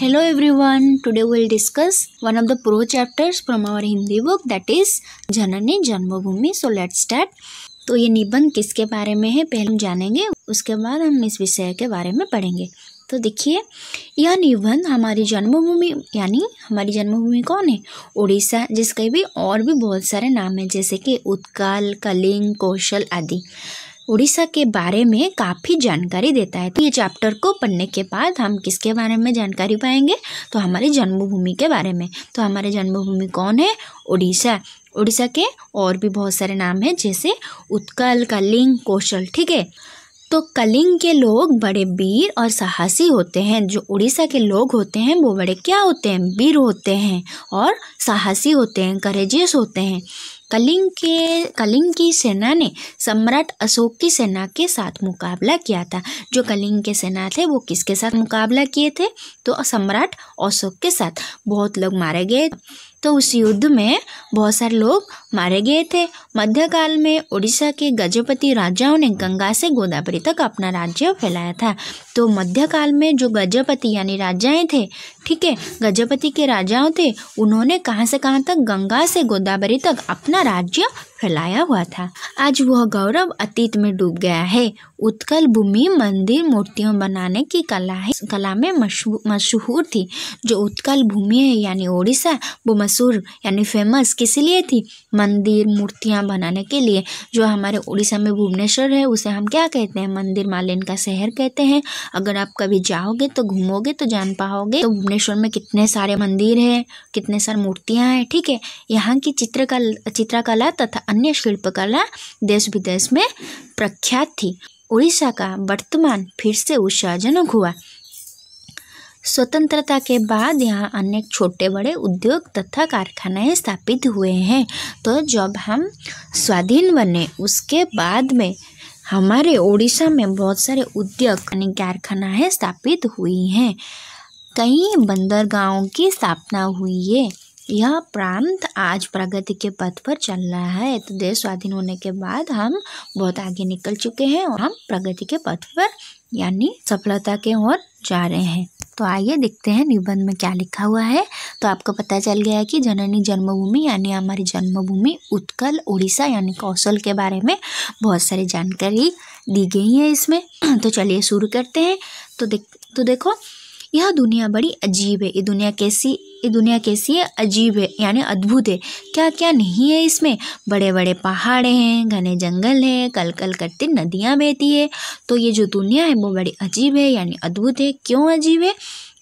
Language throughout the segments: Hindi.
hello everyone we will discuss one of the pro chapters from our Hindi book that is Janani Janmabhoomi so let start तो ये निबंध किसके बारे में है पहले हम जानेंगे उसके बाद हम इस विषय के बारे में पढ़ेंगे तो देखिए यह निबंध हमारी जन्मभूमि यानी हमारी जन्मभूमि कौन है उड़ीसा जिसके भी और भी बहुत सारे नाम हैं जैसे कि उत्काल कलिंग कौशल आदि उड़ीसा के बारे में काफ़ी जानकारी देता है तो ये चैप्टर को पढ़ने के बाद हम किसके बारे में जानकारी पाएंगे तो हमारी जन्मभूमि के बारे में तो हमारे जन्मभूमि कौन है उड़ीसा उड़ीसा के और भी बहुत सारे नाम हैं जैसे उत्कल कलिंग कौशल ठीक है तो कलिंग के लोग बड़े वीर और साहसी होते हैं जो उड़ीसा के लोग होते हैं वो बड़े क्या होते हैं वीर होते हैं और साहसी होते हैं करेजियस होते हैं कलिंग के कलिंग की सेना ने सम्राट अशोक की सेना के साथ मुकाबला किया था जो कलिंग के सेना थे वो किसके साथ मुकाबला किए थे तो सम्राट अशोक के साथ बहुत लोग मारे गए तो उस युद्ध में बहुत सारे लोग मारे गए थे मध्यकाल में उड़ीसा के गजपति राजाओं ने गंगा से गोदावरी तक अपना राज्य फैलाया था तो मध्यकाल में जो गजपति यानी राजाएं थे ठीक है गजपति के राजाओं थे उन्होंने कहाँ से कहाँ तक गंगा से गोदावरी तक अपना राज्य फैलाया हुआ था आज वह गौरव अतीत में डूब गया है उत्कल भूमि मंदिर मूर्तियों बनाने की कला है कला में मशहूर थी जो उत्कल भूमि है यानी ओडिशा वो मशहूर यानी फेमस किस लिए थी मंदिर मूर्तियाँ बनाने के लिए जो हमारे उड़ीसा में भुवनेश्वर है उसे हम क्या कहते हैं मंदिर मालिन का शहर कहते हैं अगर आप कभी जाओगे तो घूमोगे तो जान पाओगे तो भुवनेश्वर रामेश्वर में कितने सारे मंदिर हैं कितने सारे मूर्तियाँ हैं ठीक है यहाँ की चित्रकल चित्रकला तथा अन्य शिल्पकला देश विदेश में प्रख्यात थी उड़ीसा का वर्तमान फिर से उत्साहजनक हुआ स्वतंत्रता के बाद यहाँ अनेक छोटे बड़े उद्योग तथा कारखानाएं स्थापित हुए हैं तो जब हम स्वाधीन बने उसके बाद में हमारे ओडिशा में बहुत सारे उद्योग कारखानाएं स्थापित हुई हैं कई बंदरगाहों की स्थापना हुई है यह प्रांत आज प्रगति के पथ पर चल रहा है तो देश स्वाधीन होने के बाद हम बहुत आगे निकल चुके हैं और हम प्रगति के पथ पर यानी सफलता के ओर जा रहे हैं तो आइए देखते हैं निबंध में क्या लिखा हुआ है तो आपको पता चल गया है कि जननी जन्मभूमि यानी हमारी जन्मभूमि उत्कल उड़ीसा यानी कौशल के बारे में बहुत सारी जानकारी दी गई है इसमें तो चलिए शुरू करते हैं तो देख तो देखो यह दुनिया बड़ी अजीब है ये दुनिया कैसी ये दुनिया कैसी है अजीब है यानी अद्भुत है क्या क्या नहीं है इसमें बड़े बड़े पहाड़ हैं घने जंगल हैं कल कल करती नदियाँ बहती है तो ये जो दुनिया है वो बड़ी अजीब है यानी अद्भुत है क्यों अजीब है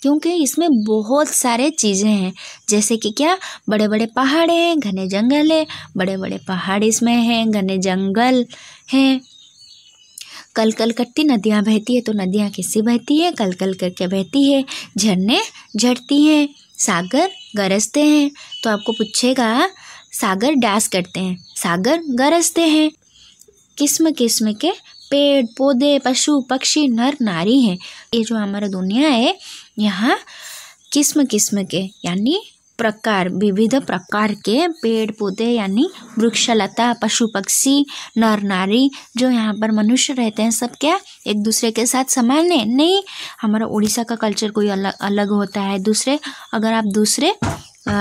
क्योंकि इसमें बहुत सारे चीज़ें हैं जैसे कि क्या बड़े बड़े पहाड़ हैं घने जंगल हैं बड़े बड़े पहाड़ इसमें हैं घने जंगल हैं कल कल कट्टी नदियाँ बहती है तो नदियाँ कैसे बहती है कल कल करके बहती है झरने झड़ती हैं सागर गरजते हैं तो आपको पूछेगा सागर डांस करते हैं सागर गरजते हैं किस्म किस्म के पेड़ पौधे पशु पक्षी नर नारी हैं ये जो हमारा दुनिया है यहाँ किस्म किस्म के यानी प्रकार विविध प्रकार के पेड़ पौधे यानी वृक्षलता पशु पक्षी नर नारी जो यहाँ पर मनुष्य रहते हैं सब क्या एक दूसरे के साथ समान है नहीं हमारा उड़ीसा का कल्चर कोई अलग अलग होता है दूसरे अगर आप दूसरे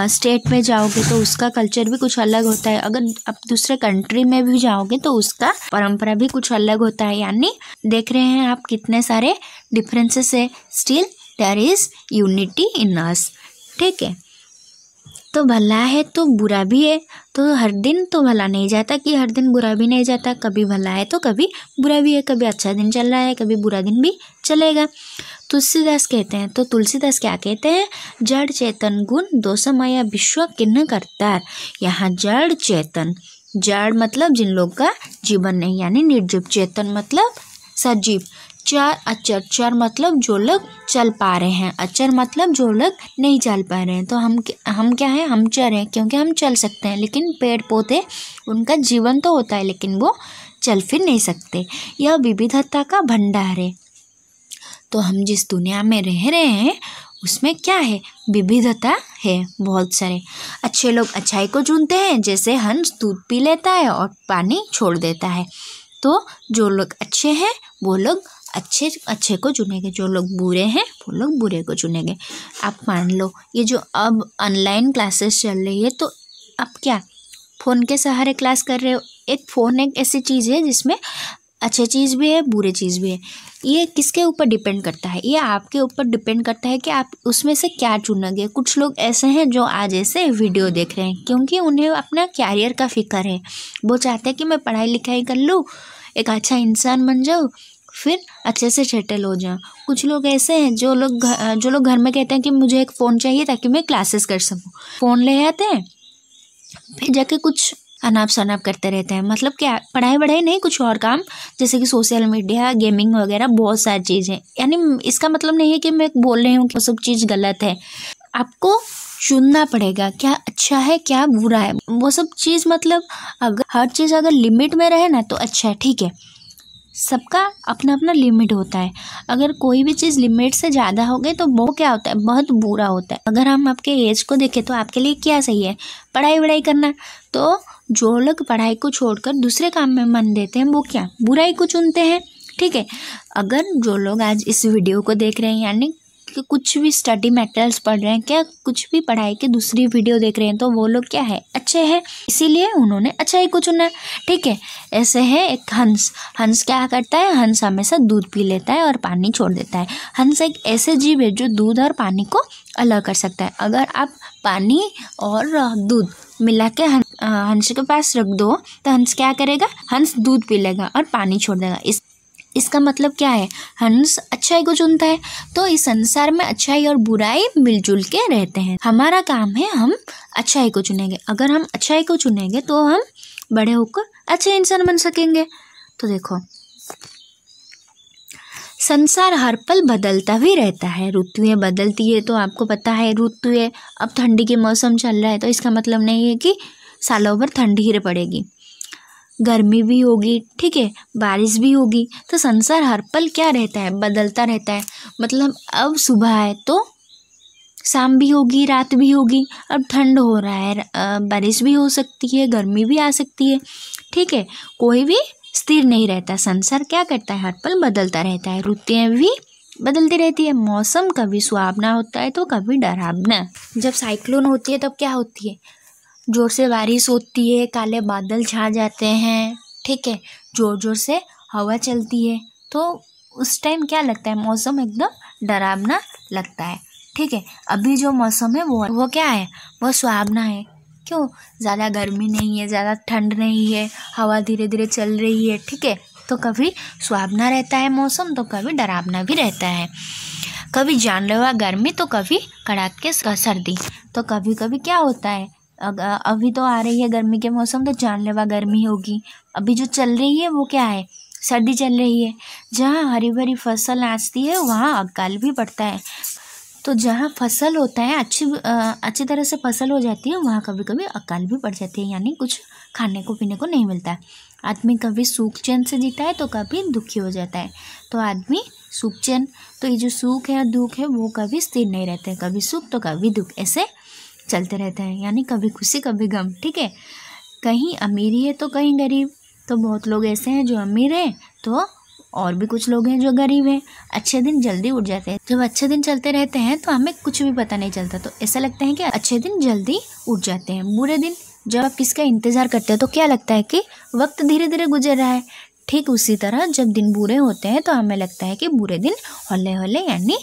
स्टेट में जाओगे तो उसका कल्चर भी कुछ अलग होता है अगर आप दूसरे कंट्री में भी जाओगे तो उसका परंपरा भी कुछ अलग होता है यानी देख रहे हैं आप कितने सारे डिफरेंसेस है still there is unity in us ठीक है तो भला है तो बुरा भी है तो हर दिन तो भला नहीं जाता कि हर दिन बुरा भी नहीं जाता कभी भला है तो कभी बुरा भी है कभी अच्छा दिन चल रहा है कभी बुरा दिन भी चलेगा तुलसीदास कहते हैं तो तुलसीदास क्या कहते हैं जड़ चेतन गुण दो समय विश्व किन्न करता यहाँ जड़ चेतन जड़ मतलब जिन लोग का जीवन नहीं यानी निर्जीव चेतन मतलब सजीव चार अचर चर मतलब जो लोग चल पा रहे हैं अचर मतलब जो लोग नहीं चल पा रहे हैं तो हम हम क्या है हम चर हैं क्योंकि हम चल सकते हैं लेकिन पेड़ पौधे उनका जीवन तो होता है लेकिन वो चल फिर नहीं सकते यह विविधता का भंडार है तो हम जिस दुनिया में रह रहे हैं उसमें क्या है विविधता है बहुत सारे अच्छे लोग अच्छाई को चुनते हैं जैसे हंस दूध पी लेता है और पानी छोड़ देता है तो जो लोग अच्छे हैं वो लोग अच्छे अच्छे को चुनेंगे जो लोग बुरे हैं वो लोग बुरे को चुनेंगे आप मान लो ये जो अब ऑनलाइन क्लासेस चल रही है तो आप क्या फ़ोन के सहारे क्लास कर रहे हो एक फ़ोन एक ऐसी चीज़ है जिसमें अच्छे चीज़ भी है बुरे चीज़ भी है ये किसके ऊपर डिपेंड करता है ये आपके ऊपर डिपेंड करता है कि आप उसमें से क्या चुनोगे कुछ लोग ऐसे हैं जो आज ऐसे वीडियो देख रहे हैं क्योंकि उन्हें अपना कैरियर का फिक्र है वो चाहते हैं कि मैं पढ़ाई लिखाई कर लूँ एक अच्छा इंसान बन जाऊँ फिर अच्छे से सेटल हो जाएं कुछ लोग ऐसे हैं जो लोग जो लोग घर में कहते हैं कि मुझे एक फ़ोन चाहिए ताकि मैं क्लासेस कर सकूँ फ़ोन ले आते हैं फिर जाके कुछ अनाप शनाप करते रहते हैं मतलब क्या पढ़ाई वढ़ाई नहीं कुछ और काम जैसे कि सोशल मीडिया गेमिंग वगैरह बहुत सारी चीज़ें यानी इसका मतलब नहीं है कि मैं बोल रही हूँ कि सब चीज़ गलत है आपको चुनना पड़ेगा क्या अच्छा है क्या बुरा है वो सब चीज़ मतलब अगर हर चीज़ अगर लिमिट में रहे ना तो अच्छा है ठीक है सबका अपना अपना लिमिट होता है अगर कोई भी चीज़ लिमिट से ज़्यादा हो गई तो वो क्या होता है बहुत बुरा होता है अगर हम आपके एज को देखें तो आपके लिए क्या सही है पढ़ाई वढ़ाई करना तो जो लोग पढ़ाई को छोड़कर दूसरे काम में मन देते हैं वो क्या बुराई को चुनते हैं ठीक है अगर जो लोग आज इस वीडियो को देख रहे हैं यानी के कुछ भी स्टडी मेटेरियल्स पढ़ रहे हैं क्या कुछ भी पढ़ाई के दूसरी वीडियो देख रहे हैं तो वो लोग क्या है अच्छे हैं इसीलिए उन्होंने अच्छा ही कुछ चुना ठीक है ऐसे है एक हंस हंस क्या करता है हंस हमेशा दूध पी लेता है और पानी छोड़ देता है हंस एक ऐसे जीव है जो दूध और पानी को अलग कर सकता है अगर आप पानी और दूध मिला के हंस के पास रख दो तो हंस क्या करेगा हंस दूध पी लेगा और पानी छोड़ देगा इस इसका मतलब क्या है हंस अच्छाई को चुनता है तो इस संसार में अच्छाई और बुराई मिलजुल के रहते हैं हमारा काम है हम अच्छाई को चुनेंगे अगर हम अच्छाई को चुनेंगे तो हम बड़े होकर अच्छे इंसान बन सकेंगे तो देखो संसार हर पल बदलता भी रहता है ऋतुएँ बदलती है तो आपको पता है ऋतुएँ अब ठंडी के मौसम चल रहा है तो इसका मतलब नहीं है कि सालों भर ठंडी ही पड़ेगी गर्मी भी होगी ठीक है बारिश भी होगी तो संसार हर पल क्या रहता है बदलता रहता है मतलब अब सुबह है तो शाम भी होगी रात भी होगी अब ठंड हो रहा है बारिश भी हो सकती है गर्मी भी आ सकती है ठीक है कोई भी स्थिर नहीं रहता संसार क्या करता है हर पल बदलता रहता है रुतियाँ भी बदलती रहती है मौसम कभी सुहावना होता है तो कभी डरावना जब साइक्लोन होती है तब क्या होती है ज़ोर से बारिश होती है काले बादल छा जाते हैं ठीक है ज़ोर ज़ोर से हवा चलती है तो उस टाइम क्या लगता है मौसम एकदम डरावना लगता है ठीक है अभी जो मौसम है वो वो क्या है वो सुहावना है क्यों ज़्यादा गर्मी नहीं है ज़्यादा ठंड नहीं है हवा धीरे धीरे चल रही है ठीक है तो कभी सुहावना रहता है मौसम तो कभी डरावना भी रहता है कभी जानलेवा गर्मी तो कभी कड़ाके सर्दी तो कभी कभी क्या होता है अभी तो आ रही है गर्मी के मौसम तो जानलेवा गर्मी होगी अभी जो चल रही है वो क्या है सर्दी चल रही है जहाँ हरी भरी फसल नाचती है वहाँ अकाल भी पड़ता है तो जहाँ फसल होता है अच्छी अच्छी तरह से फसल हो जाती है वहाँ कभी कभी अकाल भी पड़ जाती है यानी कुछ खाने को पीने को नहीं मिलता है आदमी कभी सूख चैन से जीता है तो कभी दुखी हो जाता है तो आदमी सूख चैन तो ये जो सूख है दुख है वो कभी स्थिर नहीं रहते कभी सुख तो कभी दुख ऐसे चलते रहते हैं यानी कभी खुशी कभी गम ठीक है कहीं अमीरी है तो कहीं गरीब तो बहुत लोग ऐसे हैं जो अमीर हैं तो और भी कुछ लोग हैं जो गरीब हैं अच्छे दिन जल्दी उठ जाते हैं जब अच्छे दिन चलते रहते हैं तो हमें कुछ भी पता नहीं चलता तो ऐसा लगता है कि अच्छे दिन जल्दी उठ जाते हैं बुरे दिन जब आप किसका इंतज़ार करते हैं तो क्या लगता है कि वक्त धीरे धीरे गुजर रहा है ठीक उसी तरह जब दिन बुरे होते हैं तो हमें लगता है कि बुरे दिन हौले हौले यानी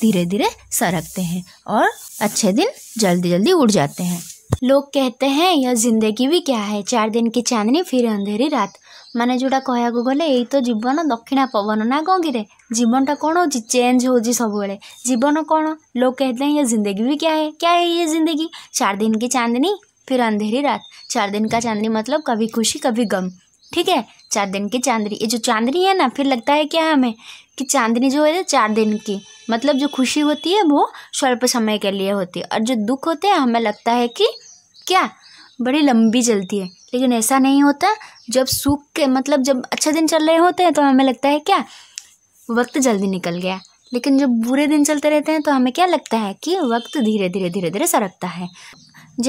धीरे धीरे सरकते हैं और अच्छे दिन जल्दी जल्दी उड़ जाते हैं लोग कहते हैं यह जिंदगी भी क्या है चार दिन की चांदनी फिर अंधेरी रात माने जोटा कह गले तो जीवन दक्षिणा पवन ना गंगीरे टा कौन हो चेंज हो सब जीवन कौन लोग कहते हैं यह जिंदगी भी क्या है क्या है ये जिंदगी चार दिन की चांदनी फिर अंधेरी रात चार दिन का चांदनी मतलब कभी खुशी कभी गम ठीक है चार दिन की चांदनी ये जो चांदनी है ना फिर लगता है क्या हमें कि चांदनी जो है चार दिन की मतलब जो खुशी होती है वो स्वल्प समय के लिए होती है और जो दुख होते हैं हमें लगता है कि क्या बड़ी लंबी चलती है लेकिन ऐसा नहीं होता जब सूख के मतलब जब अच्छे दिन चल रहे होते हैं तो हमें लगता है क्या वक्त जल्दी निकल गया लेकिन जब बुरे दिन चलते रहते हैं तो हमें क्या लगता है कि वक्त धीरे धीरे धीरे धीरे सरकता है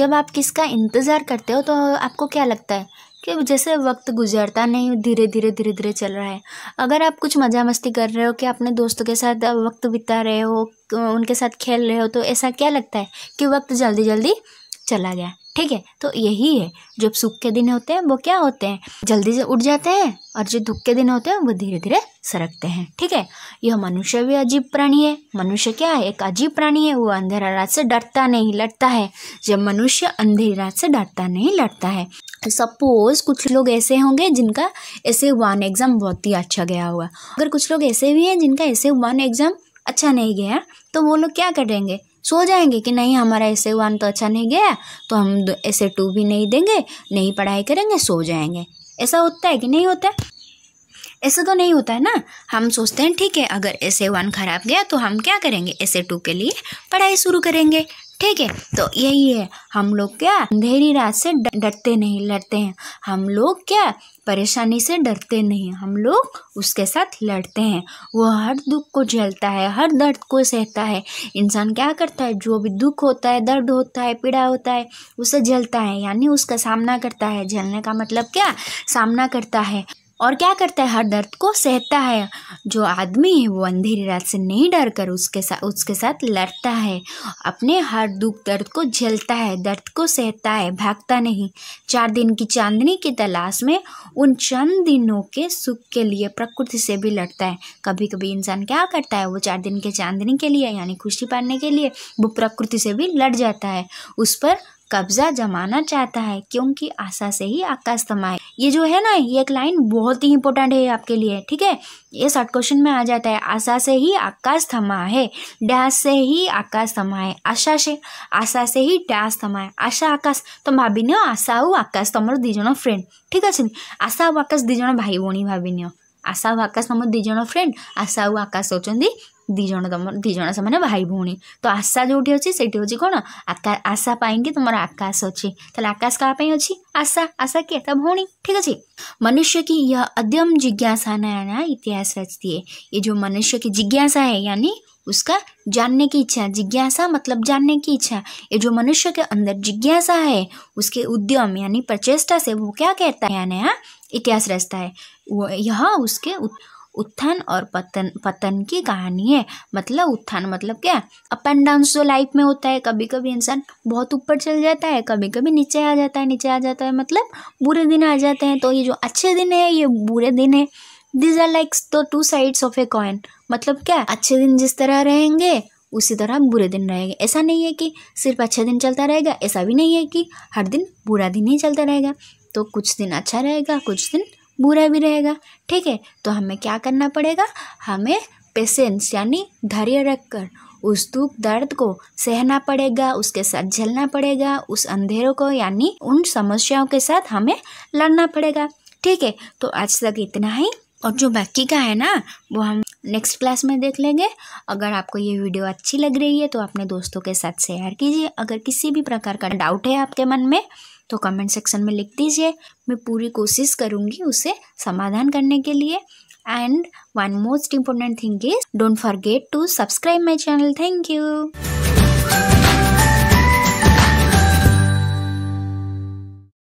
जब आप किसका इंतज़ार करते हो तो आपको क्या लगता है कि जैसे वक्त गुजरता नहीं धीरे धीरे धीरे धीरे चल रहा है अगर आप कुछ मज़ा मस्ती कर रहे हो कि अपने दोस्तों के साथ वक्त बिता रहे हो उनके साथ खेल रहे हो तो ऐसा क्या लगता है कि वक्त जल्दी जल्दी चला गया ठीक है तो यही है जब सुख के दिन होते हैं वो क्या होते हैं जल्दी से उठ जाते हैं और जो दुख के दिन होते हैं वो धीरे धीरे सरकते हैं ठीक है यह मनुष्य भी अजीब प्राणी है मनुष्य क्या है एक अजीब प्राणी है वो अंधेरा रात से डरता नहीं लड़ता है जब मनुष्य अंधेरी रात से डरता नहीं लड़ता है सपोज तो कुछ लोग ऐसे होंगे जिनका ऐसे वन एग्ज़ाम बहुत ही अच्छा गया हुआ अगर कुछ लोग ऐसे भी हैं जिनका ऐसे वन एग्ज़ाम अच्छा नहीं गया तो वो लोग क्या करेंगे सो जाएंगे कि नहीं हमारा ऐसे वन तो अच्छा नहीं गया तो हम ऐसे टू भी नहीं देंगे नहीं पढ़ाई करेंगे सो जाएंगे ऐसा होता है कि नहीं होता है ऐसा तो नहीं होता है ना हम सोचते हैं ठीक है अगर ऐसे वन खराब गया तो हम क्या करेंगे ऐसे टू के लिए पढ़ाई शुरू करेंगे ठीक है तो यही है हम लोग क्या अंधेरी रात से डरते नहीं लड़ते हैं हम लोग क्या परेशानी से डरते नहीं हम लोग उसके साथ लड़ते हैं वो हर दुख को झेलता है हर दर्द को सहता है इंसान क्या करता है जो भी दुख होता है दर्द होता है पीड़ा होता है उसे झेलता है यानी उसका सामना करता है झेलने का मतलब क्या सामना करता है और क्या करता है हर दर्द को सहता है जो आदमी है वो अंधेरी रात से नहीं डर कर उसके साथ उसके साथ लड़ता है अपने हर दुख दर्द को झेलता है दर्द को सहता है भागता नहीं चार दिन की चांदनी की तलाश में उन चंद दिनों के सुख के लिए प्रकृति से भी लड़ता है कभी कभी इंसान क्या करता है वो चार दिन के चांदनी के लिए यानी खुशी पाने के लिए वो प्रकृति से भी लड़ जाता है उस पर कब्जा जमाना चाहता है क्योंकि आशा से ही आकाश समाए ये जो है ना ये एक लाइन बहुत ही इंपॉर्टेंट है आपके लिए ठीक है ये शॉर्ट क्वेश्चन में आ जाता है आशा से ही आकाश थमा है डैश से ही आकाश थमाए आशा से आशा से ही डैश थमाए आशा आकाश तो भाभी नियो आशा ଆଉ ଆକାଶ ତମର ଦୁଇ ଜଣ ଫ୍ରେଣ୍ଡ ଠିକ୍ ଅଛି ଆଶା ଆଉ ଆକାଶ ଦୁଇ ଜଣ ଭାଇ ଭଉଣୀ ଭାବି ନିଅ ଆଶା ଆଉ ଆକାଶ ତମର ଦୁଇ ଜଣ ଫ୍ରେଣ୍ଡ ଦୁଇ तुम ତୁମର से भाई भी तो आशा जो ଆଶା ଯେଉଁଠି ଅଛି ସେଇଠି ହେଉଛି କ'ଣ ଆକା ଆଶା ପାଇଁକି ତୁମର अच्छी ଅଛି ତାହେଲେ ଆକାଶ କାହା ପାଇଁ ଅଛି ଆଶା ଆଶା କିଏ ତା मनुष्य की यह अद्यम जिज्ञासा नया इतिहास रचती है ये जो मनुष्य की जिज्ञासा है यानी उसका जानने की इच्छा जिज्ञासा मतलब जानने की इच्छा ये जो मनुष्य के अंदर जिज्ञासा है उसके उद्यम यानी प्रचेष्टा से वो क्या कहता है नया इतिहास रचता है वो यह उसके उत... उत्थान और पतन पतन की कहानी है मतलब उत्थान मतलब क्या अप एंड डाउन जो लाइफ में होता है कभी कभी इंसान बहुत ऊपर चल जाता है कभी कभी नीचे आ जाता है नीचे आ जाता है मतलब बुरे दिन आ जाते हैं तो ये जो अच्छे दिन है ये बुरे दिन है these are like the two sides of a coin मतलब क्या अच्छे दिन जिस तरह रहेंगे उसी तरह बुरे दिन रहेंगे ऐसा नहीं है कि सिर्फ अच्छा दिन चलता रहेगा ऐसा भी नहीं है कि हर दिन बुरा दिन ही चलता रहेगा तो कुछ दिन अच्छा रहेगा कुछ दिन बुरा भी रहेगा ठीक है तो हमें क्या करना पड़ेगा हमें पेशेंस यानी धैर्य रखकर उस दुख दर्द को सहना पड़ेगा उसके साथ झेलना पड़ेगा उस अंधेरों को यानी उन समस्याओं के साथ हमें लड़ना पड़ेगा ठीक है तो आज तक इतना ही और जो बाकी का है ना वो हम नेक्स्ट क्लास में देख लेंगे अगर आपको ये वीडियो अच्छी लग रही है तो अपने दोस्तों के साथ शेयर कीजिए अगर किसी भी प्रकार का डाउट है आपके मन में तो कमेंट सेक्शन में लिख दीजिए मैं पूरी कोशिश करूँगी उसे समाधान करने के लिए and one most important thing is don't forget to subscribe my channel thank you